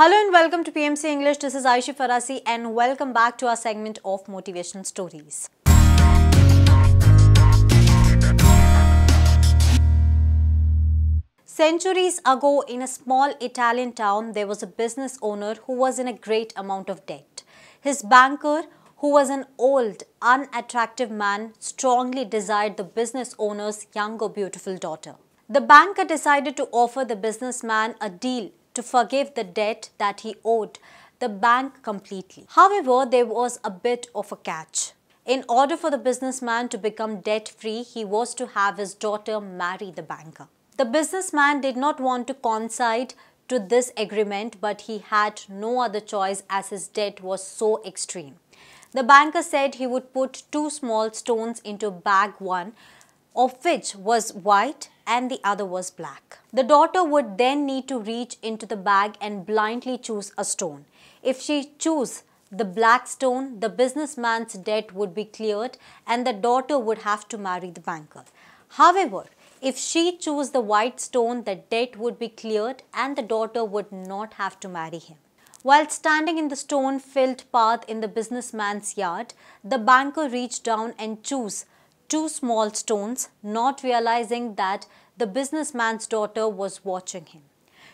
Hello and welcome to PMC English. This is Aisha Farasi and welcome back to our segment of motivation stories. Centuries ago in a small Italian town, there was a business owner who was in a great amount of debt. His banker, who was an old, unattractive man, strongly desired the business owner's younger, beautiful daughter. The banker decided to offer the businessman a deal to forgive the debt that he owed the bank completely. However, there was a bit of a catch. In order for the businessman to become debt-free, he was to have his daughter marry the banker. The businessman did not want to conside to this agreement but he had no other choice as his debt was so extreme. The banker said he would put two small stones into bag one of which was white and the other was black. The daughter would then need to reach into the bag and blindly choose a stone. If she chose the black stone, the businessman's debt would be cleared and the daughter would have to marry the banker. However, if she chose the white stone, the debt would be cleared and the daughter would not have to marry him. While standing in the stone-filled path in the businessman's yard, the banker reached down and chose two small stones, not realizing that the businessman's daughter was watching him.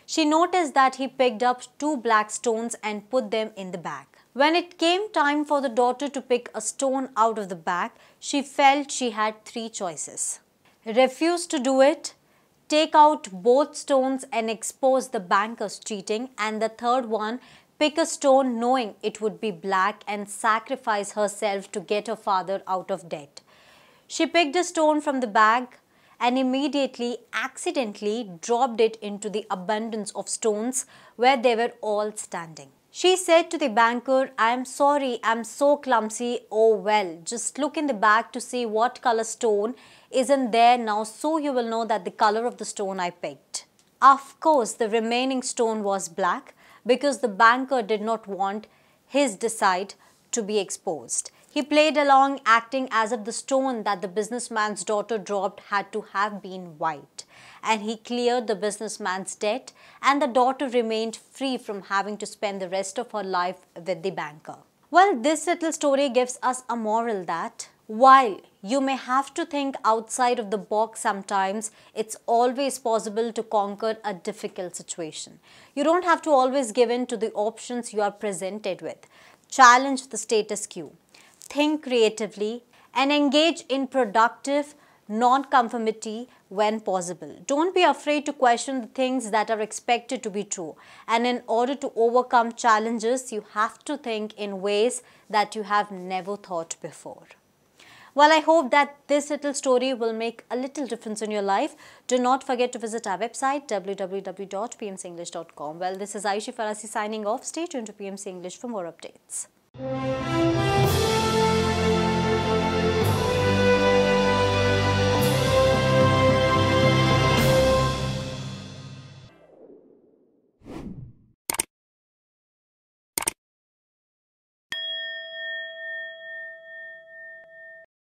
She noticed that he picked up two black stones and put them in the bag. When it came time for the daughter to pick a stone out of the bag, she felt she had three choices. Refuse to do it, take out both stones and expose the banker's cheating and the third one, pick a stone knowing it would be black and sacrifice herself to get her father out of debt. She picked a stone from the bag and immediately accidentally dropped it into the abundance of stones where they were all standing. She said to the banker, I am sorry, I am so clumsy. Oh well, just look in the bag to see what color stone isn't there now so you will know that the color of the stone I picked. Of course, the remaining stone was black because the banker did not want his decide to be exposed. He played along, acting as if the stone that the businessman's daughter dropped had to have been white. And he cleared the businessman's debt, and the daughter remained free from having to spend the rest of her life with the banker. Well, this little story gives us a moral that while you may have to think outside of the box sometimes, it's always possible to conquer a difficult situation. You don't have to always give in to the options you are presented with. Challenge the status quo think creatively, and engage in productive non-conformity when possible. Don't be afraid to question the things that are expected to be true. And in order to overcome challenges, you have to think in ways that you have never thought before. Well, I hope that this little story will make a little difference in your life. Do not forget to visit our website www.pmcenglish.com. Well, this is Aishi Farasi signing off. Stay tuned to PMC English for more updates.